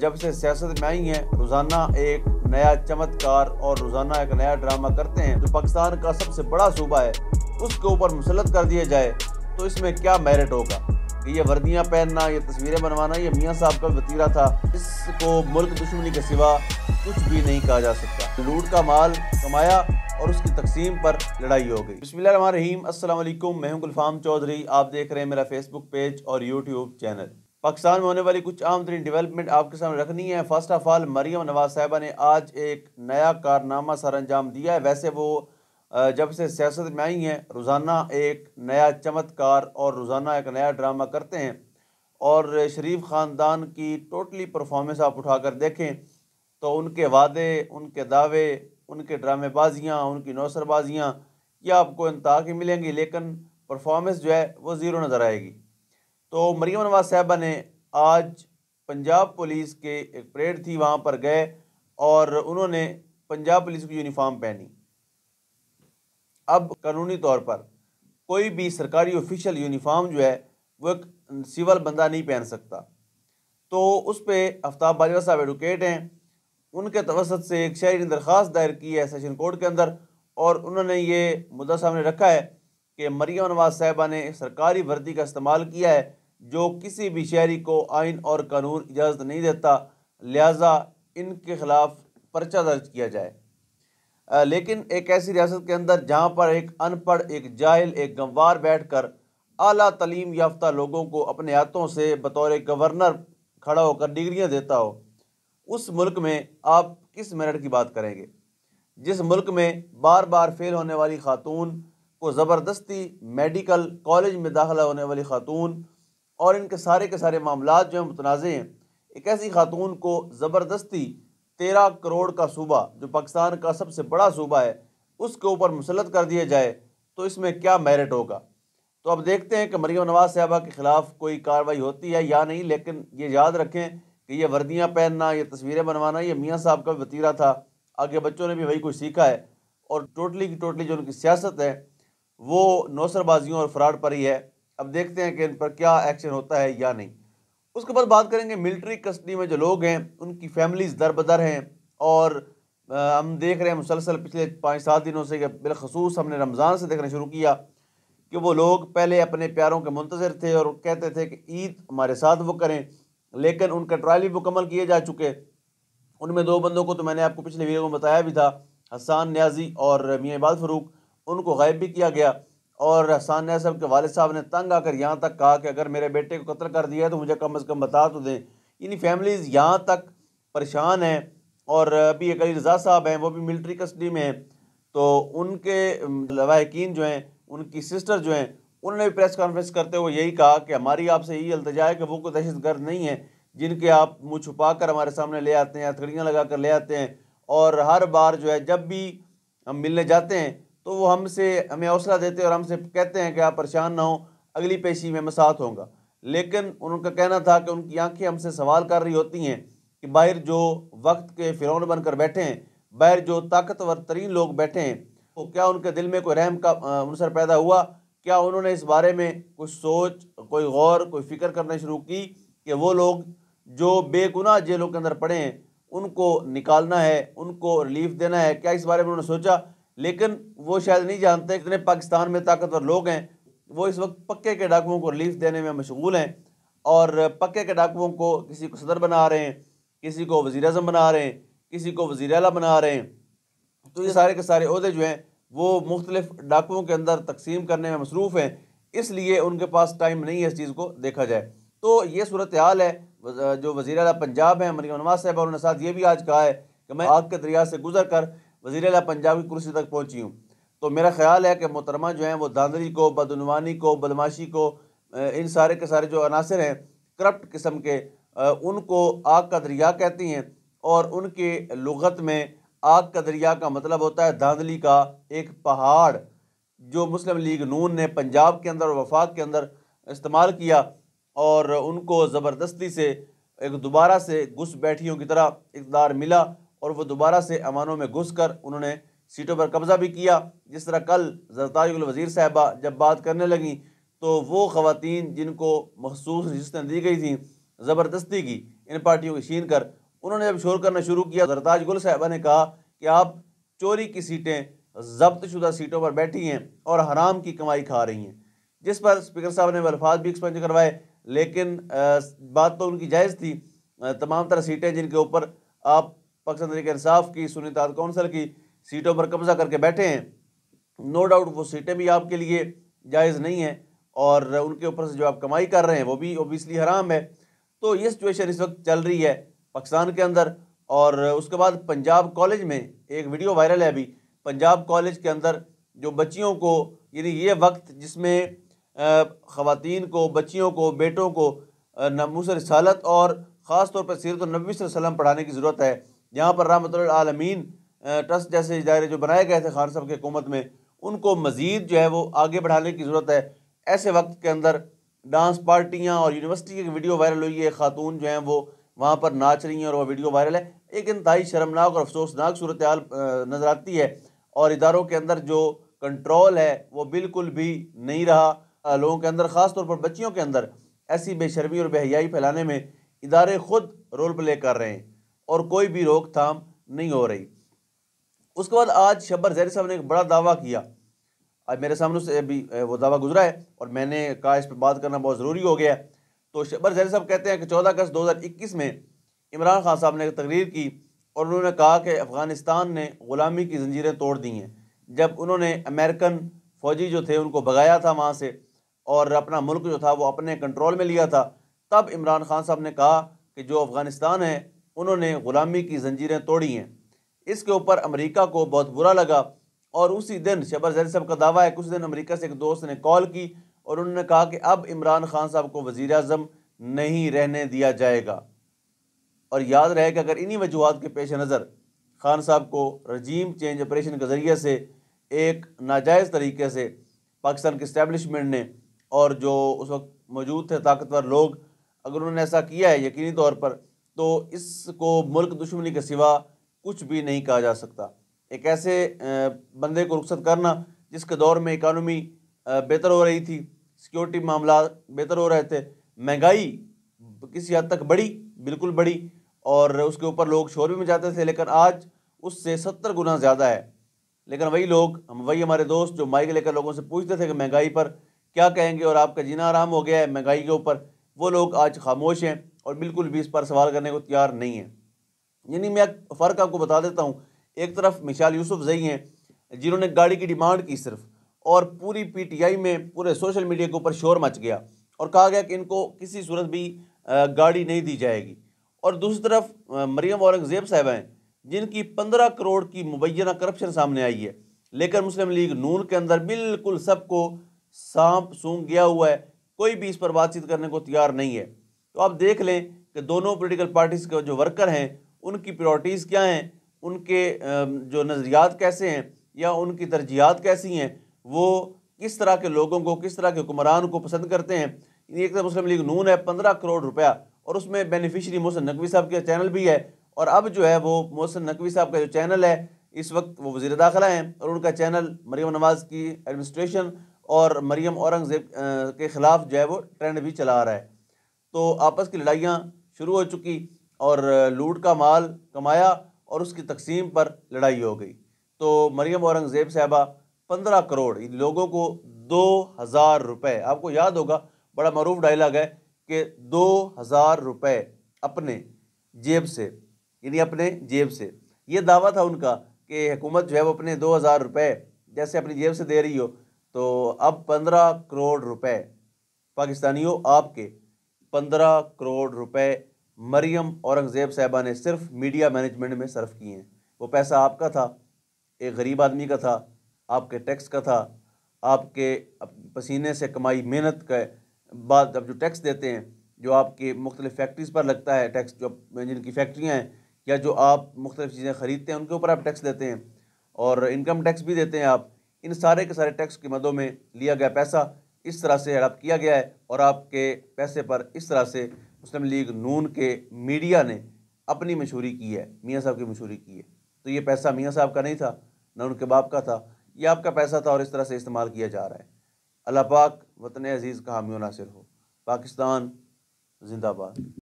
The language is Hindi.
जब से सियासत में आई हैं रोजाना एक नया चमत्कार और रोजाना एक नया ड्रामा करते हैं जो तो पाकिस्तान का सबसे बड़ा सूबा है उसके ऊपर मुसलत कर दिया जाए तो इसमें क्या मेरिट होगा कि ये वर्दियाँ पहनना ये तस्वीरें बनवाना ये मियाँ साहब का वतीरा था इसको मुल्क दुश्मनी के सिवा कुछ भी नहीं कहा जा सकता लूट का माल कमाया और उसकी तकसीम पर लड़ाई हो गई बसमिल रहीम असल मैं हूं गुलफाम चौधरी आप देख रहे हैं मेरा फेसबुक पेज और यूट्यूब चैनल पाकिस्तान में होने वाली कुछ आम तरीन डेवलपमेंट आपके सामने रखनी है first of all Maryam Nawaz साहबा ने आज एक नया कारनामा सर अंजाम दिया है वैसे वो जब से सियासत में आई हैं रोज़ाना एक नया चमत्कार और रोज़ाना एक नया ड्रामा करते हैं और शरीफ ख़ानदान की टोटली परफॉर्मेंस आप उठा कर देखें तो उनके वादे उनके दावे उनके ड्रामेबाजियाँ उनकी नौसरबाजियाँ ये आपको इंतहा की मिलेंगी लेकिन परफॉर्मेंस जो है वो ज़ीरो नज़र आएगी तो मरियम नवाज साहबा ने आज पंजाब पुलिस के एक परेड थी वहाँ पर गए और उन्होंने पंजाब पुलिस की यूनिफॉर्म पहनी अब कानूनी तौर पर कोई भी सरकारी ऑफिशियल यूनिफॉर्म जो है वो एक सिविल बंदा नहीं पहन सकता तो उस पर आफ्ताब बाजवा साहब एडवोकेट हैं उनके तवसत से एक शहरी ने दरख्वास्त दायर की है सेशन कोर्ट के अंदर और उन्होंने ये मुद्दा सामने रखा है कि मरियम नवाज साहबा ने सरकारी वर्दी का इस्तेमाल किया है जो किसी भी शहरी को आइन और कानून इजाज़त नहीं देता लिहाजा इनके ख़िलाफ़ पर्चा दर्ज किया जाए आ, लेकिन एक ऐसी रियासत के अंदर जहाँ पर एक अनपढ़ एक जाहिल एक गंवार बैठ कर अली तलीम याफ्ता लोगों को अपने हाथों से बतौर गवर्नर खड़ा होकर डिग्रियाँ देता हो उस मुल्क में आप किस मेरिट की बात करेंगे जिस मुल्क में बार बार फेल होने वाली खातून को ज़बरदस्ती मेडिकल कॉलेज में दाखिला होने वाली खातून और इनके सारे के सारे मामला जो हैं मुतनाज़ हैं एक ऐसी खातून को ज़बरदस्ती तेरह करोड़ का सूबा जो पाकिस्तान का सबसे बड़ा सूबा है उसके ऊपर मुसलत कर दिया जाए तो इसमें क्या मेरिट होगा तो अब देखते हैं कि मरीम नवाज साहबा के ख़िलाफ़ कोई कार्रवाई होती है या नहीं लेकिन ये याद रखें कि ये वर्दियाँ पहनना ये तस्वीरें बनवाना ये मियाँ साहब का वतीरा था आगे बच्चों ने भी वही कुछ सीखा है और टोटली की टोटली जो उनकी सियासत है वो नौसरबाजियों और फ्राड पर ही है अब देखते हैं कि इन पर क्या एक्शन होता है या नहीं उसके बाद बात करेंगे मिलिट्री कस्टडी में जो लोग हैं उनकी फैमिलीज दर बदर हैं और हम देख रहे हैं मुसलसल पिछले पाँच सात दिनों से बिलखसूस हमने रमज़ान से देखना शुरू किया कि वो लोग पहले अपने प्यारों के मुंतज़र थे और कहते थे कि ईद हमारे साथ वो करें लेकिन उनका ट्रायल भी मुकम्मल किए जा चुके उनमें दो बंदों को तो मैंने आपको पिछले वीडियो में बताया भी था हसान न्याजी और मियाँ इबाल फरूक उनको गायब भी किया गया और सानिया साहब के वाल साहब ने तंग आकर यहाँ तक कहा कि अगर मेरे बेटे को कत्ल कर दिया है तो मुझे कम अज़ कम बता तो दें इन फैमिलीज़ यहाँ तक परेशान हैं और अभी एक अली रज़ा साहब हैं वो भी मिलिट्री कस्टडी में हैं तो उनके लवाकिन जो हैं उनकी सिस्टर जो हैं उन्होंने भी प्रेस कॉन्फ्रेंस करते हुए यही कहा कि हमारी आपसे यही अल्तजा है कि वो कोई दहशत गर्द नहीं है जिनके आप मुँह छुपा कर हमारे सामने ले आते हैं हथकड़ियाँ लगा कर ले आते हैं और हर बार जो है जब भी हम मिलने जाते हैं तो वो हमसे हमें हौसला देते और हमसे कहते हैं कि आप परेशान ना हो अगली पेशी में मैं साथ होगा लेकिन उनका कहना था कि उनकी आंखें हमसे सवाल कर रही होती हैं कि बाहर जो वक्त के फिरौन बनकर बैठे हैं बाहर जो ताकतवर तरीन लोग बैठे हैं तो क्या उनके दिल में कोई रहम का अनसर पैदा हुआ क्या उन्होंने इस बारे में कुछ सोच कोई गौर कोई फिक्र करना शुरू की कि वो लोग जो बेगुनाह जेलों के अंदर पड़े हैं उनको निकालना है उनको रिलीफ देना है क्या इस बारे में उन्होंने सोचा लेकिन वो शायद नहीं जानते इतने पाकिस्तान में ताकतवर लोग हैं वो इस वक्त पक्के के डाकुओं को रिलीफ देने में मशगूल हैं और पक्के के डाकुओं को किसी को सदर बना रहे हैं किसी को वज़ी अजम बना रहे हैं किसी को वज़ी अला बना रहे हैं तो ये सारे के सारे अहदे जो हैं वो मुख्तलिफ डाकुओं के अंदर तकसीम करने में मसरूफ़ हैं इसलिए उनके पास टाइम नहीं है इस चीज़ को देखा जाए तो ये सूरत हाल है जो वज़ी अला पंजाब हैं मरियम नवाज साहब और उन्होंने साथ ये भी आज कहा है कि मैं आग के दरिया से गुजर कर वजीर अला पंजाब की कुर्सी तक पहुँची हूँ तो मेरा ख्याल है कि मोहतरमा जो है वो दादरी को बदनवानी को बदमाशी को इन सारे के सारे जो अनासर हैं करप्ट किस्म के उनको आग का दरिया कहती हैं और उनके लगत में आग का दरिया का मतलब होता है धांधली का एक पहाड़ जो मुस्लिम लीग नून ने पंजाब के अंदर और वफाक के अंदर इस्तेमाल किया और उनको ज़बरदस्ती से एक दोबारा से घुस बैठियों की तरह इकदार मिला और वो दोबारा से अमानों में घुस कर उन्होंने सीटों पर कब्ज़ा भी किया जिस तरह कल जरतारी वज़ीर साहबा जब बात करने लगी तो वो खातन जिनको मखसूस रजिस्टें दी गई थी ज़बरदस्ती की इन पार्टियों की छीन कर उन्होंने जब शोर करना शुरू किया जरताज गुल साहबा ने कहा कि आप चोरी की सीटें जब्त शुदा सीटों पर बैठी हैं और हराम की कमाई खा रही हैं जिस पर स्पीकर साहब ने अल्फाज भी एक्सपेंज करवाए लेकिन बात तो उनकी जायज़ थी तमाम तरह सीटें जिनके ऊपर आप पाकिस्तान तरीके इंसाफ की सुनी काउंसिल की सीटों पर कब्जा करके बैठे हैं नो डाउट वो सीटें भी आपके लिए जायज़ नहीं हैं और उनके ऊपर से जो आप कमाई कर रहे हैं वो भी ओबियसली हराम है तो ये सिचुएशन इस वक्त चल रही है पाकिस्तान के अंदर और उसके बाद पंजाब कॉलेज में एक वीडियो वायरल है अभी पंजाब कॉलेज के अंदर जो बच्चियों को यानी ये वक्त जिसमें ख़वान को बच्चियों को बेटों को नमूस रसालत और ख़ास तौर पर सीरत नबी वसल्लम पढ़ाने की ज़रूरत है जहाँ पर रहमत आलमीन ट्रस्ट जैसे इदारे जो बनाए गए थे खान साहब की हुकूमत में उनको मज़ीद जो है वो आगे बढ़ाने की ज़रूरत है ऐसे वक्त के अंदर डांस पार्टियाँ और यूनिवर्सिटी की वीडियो वायरल हुई है ख़ातून जो हैं वो वहाँ पर नाच रही हैं और वह वीडियो वायरल है एक इंतहाई शर्मनाक और अफसोसनाक सूरत हाल नज़र आती है और इदारों के अंदर जो कंट्रोल है वो बिल्कुल भी नहीं रहा लोगों के अंदर ख़ास तौर पर बच्चियों के अंदर ऐसी बेशर्मी और बेहयाई फैलाने में इदारे खुद रोल प्ले कर रहे हैं और कोई भी रोकथाम नहीं हो रही उसके बाद आज शब्बर जहरी साहब ने एक बड़ा दावा किया आज मेरे सामने उससे अभी वो दावा गुजरा है और मैंने कहा इस पर बात करना बहुत ज़रूरी हो गया तो शब्बर जहरी साहब कहते हैं कि चौदह अगस्त दो हज़ार इक्कीस में इमरान खान साहब ने तकरीर की और उन्होंने कहा कि अफ़गानिस्तान ने ग़ुलामी की जंजीरें तोड़ दी हैं जब उन्होंने अमेरिकन फ़ौजी जो थे उनको भगाया था वहाँ से और अपना मुल्क जो था वो अपने कंट्रोल में लिया था तब इमरान खान साहब ने कहा कि जो अफ़गानिस्तान है उन्होंने ग़ुलामी की जंजीरें तोड़ी हैं इसके ऊपर अमेरिका को बहुत बुरा लगा और उसी दिन शबर जैद साहब का दावा है कि उस दिन अमेरिका से एक दोस्त ने कॉल की और उन्होंने कहा कि अब इमरान खान साहब को वज़ी अजम नहीं रहने दिया जाएगा और याद रहे कि अगर इन्हीं वजूहत के पेश नज़र खान साहब को रजीम चेंज ऑपरेशन के ज़रिए से एक नाजायज़ तरीके से पाकिस्तान के इस्टेबलिशमेंट ने और जो उस वक्त मौजूद थे ताकतवर लोग अगर उन्होंने ऐसा किया है यकीनी तौर पर तो इसको मुल्क दुश्मनी के सिवा कुछ भी नहीं कहा जा सकता एक ऐसे बंदे को रुख्सत करना जिसके दौर में इकानमी बेहतर हो रही थी सिक्योरिटी मामला बेहतर हो रहे थे महंगाई किसी हद तक बढ़ी बिल्कुल बढ़ी और उसके ऊपर लोग शोर भी मचाते थे लेकिन आज उससे सत्तर गुना ज़्यादा है लेकिन वही लोग हम वही हमारे दोस्त जो माइक लेकर लोगों से पूछते थे कि महंगाई पर क्या कहेंगे और आपका जीना आराम हो गया है महंगाई के ऊपर वो लोग आज खामोश हैं और बिल्कुल भी इस पर सवाल करने को तैयार नहीं है यानी मैं फ़र्क आपको बता देता हूँ एक तरफ मिशाल यूसुफ जई हैं जिन्होंने गाड़ी की डिमांड की सिर्फ और पूरी पीटीआई में पूरे सोशल मीडिया के ऊपर शोर मच गया और कहा गया कि इनको किसी सूरत भी गाड़ी नहीं दी जाएगी और दूसरी तरफ मरियम औरंगज़ेब साहब हैं जिनकी पंद्रह करोड़ की मुबैना करप्शन सामने आई है लेकिन मुस्लिम लीग नून के अंदर बिल्कुल सबको सांप सूंघ गया हुआ है कोई भी इस पर बातचीत करने को तैयार नहीं है तो आप देख लें कि दोनों पोलिटिकल पार्टीज़ के जो वर्कर हैं उनकी प्रायोरिटीज़ क्या हैं उनके जो नज़रियात कैसे हैं या उनकी तरजीहत कैसी हैं वो किस तरह के लोगों को किस तरह के हुक्मरान को पसंद करते हैं एक तरफ मुस्लिम लीग नून है पंद्रह करोड़ रुपया और उसमें बेनिफिशरी मोहसन नकवी साहब का चैनल भी है और अब जो है वो मोहसन नकवी साहब का जो चैनल है इस वक्त वो वज़ी दाखिला हैं और उनका चैनल मरीम नवाज़ की एडमिनिस्ट्रेशन और मरीम औरंगज़ेब के ख़िलाफ़ जो है वो ट्रेंड भी चला रहा है तो आपस की लड़ाइयाँ शुरू हो चुकी और लूट का माल कमाया और उसकी तकसीम पर लड़ाई हो गई तो मरियम औरंगज़ेब साहबा पंद्रह करोड़ लोगों को दो हज़ार रुपये आपको याद होगा बड़ा मरूफ डायलाग है कि दो हज़ार रुपये अपने जेब से यानी अपने जेब से ये दावा था उनका कि हुकूमत जो है वो अपने दो हज़ार रुपये जैसे अपनी जेब से दे रही हो तो अब पंद्रह करोड़ रुपए पाकिस्तानियों आपके पंद्रह करोड़ रुपए मरियम औरंगज़ेब साहबा ने सिर्फ मीडिया मैनेजमेंट में सर्व किए हैं वो पैसा आपका था एक गरीब आदमी का था आपके टैक्स का था आपके पसीने से कमाई मेहनत का बाद अब जो टैक्स देते हैं जो आपके मुख्तलिफ फैक्ट्रीज़ पर लगता है टैक्स जो जिनकी फैक्ट्रियाँ हैं या जो आप मुख्तलिफ चीज़ें ख़रीदते हैं उनके ऊपर आप टैक्स देते हैं और इनकम टैक्स भी देते हैं आप इन सारे के सारे टैक्स की मदों में लिया गया पैसा इस तरह से हड़प किया गया है और आपके पैसे पर इस तरह से मुस्लिम लीग नून के मीडिया ने अपनी मशहूरी की है मियाँ साहब की मशहूरी की है तो ये पैसा मियाँ साहब का नहीं था ना उनके बाप का था ये आपका पैसा था और इस तरह से इस्तेमाल किया जा रहा है अल्लाह पाक वतन अजीज़ का हामियों नासिर हो पाकिस्तान जिंदाबाद